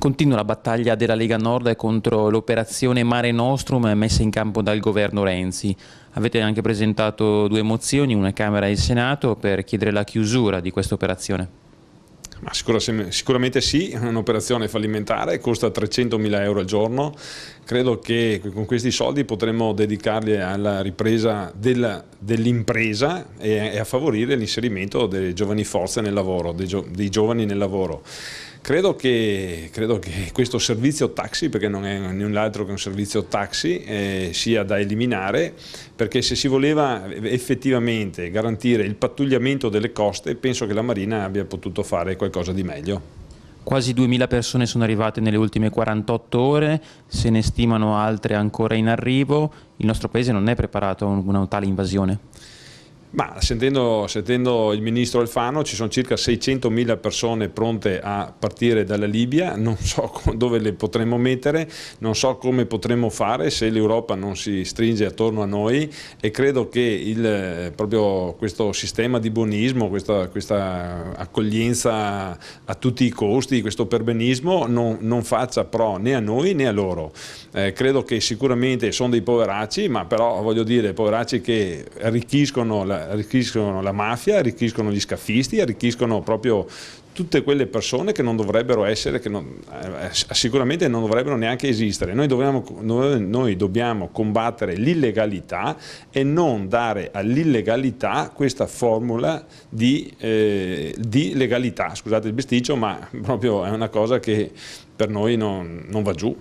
Continua la battaglia della Lega Nord contro l'operazione Mare Nostrum messa in campo dal governo Renzi. Avete anche presentato due mozioni, una Camera e il Senato, per chiedere la chiusura di questa operazione sicuramente sì, è un'operazione fallimentare, costa 300.000 euro al giorno, credo che con questi soldi potremmo dedicarli alla ripresa dell'impresa dell e, a favorire l'inserimento delle giovani forze nel lavoro, dei, gio dei giovani nel lavoro. Credo che, credo che, questo servizio taxi, perché non è null'altro che un servizio taxi, eh, sia da eliminare, perché se si voleva effettivamente garantire il pattugliamento delle coste, penso che la Marina abbia potuto fare qualcosa qualcosa di meglio. Quasi 2.000 persone sono arrivate nelle ultime 48 ore, se ne stimano altre ancora in arrivo. Il nostro paese non è preparato a una tale invasione? Ma sentendo, sentendo, il ministro Alfano ci sono circa 600.000 persone pronte a partire dalla Libia, non so dove le potremmo mettere, non so come potremmo fare se l'Europa non si stringe attorno a noi e credo che il, proprio questo sistema di buonismo, questa, questa, accoglienza a tutti i costi, questo perbenismo non, non faccia pro né a noi né a loro. Eh, credo che sicuramente sono dei poveracci, ma però voglio dire poveracci che arricchiscono la, arricchiscono la mafia, arricchiscono gli scafisti, arricchiscono proprio tutte quelle persone che non dovrebbero essere, che non, eh, sicuramente non dovrebbero neanche esistere. Noi dobbiamo, noi dobbiamo combattere l'illegalità e non dare all'illegalità questa formula di, eh, di, legalità. Scusate il besticcio, ma proprio è una cosa che per noi non, non va giù.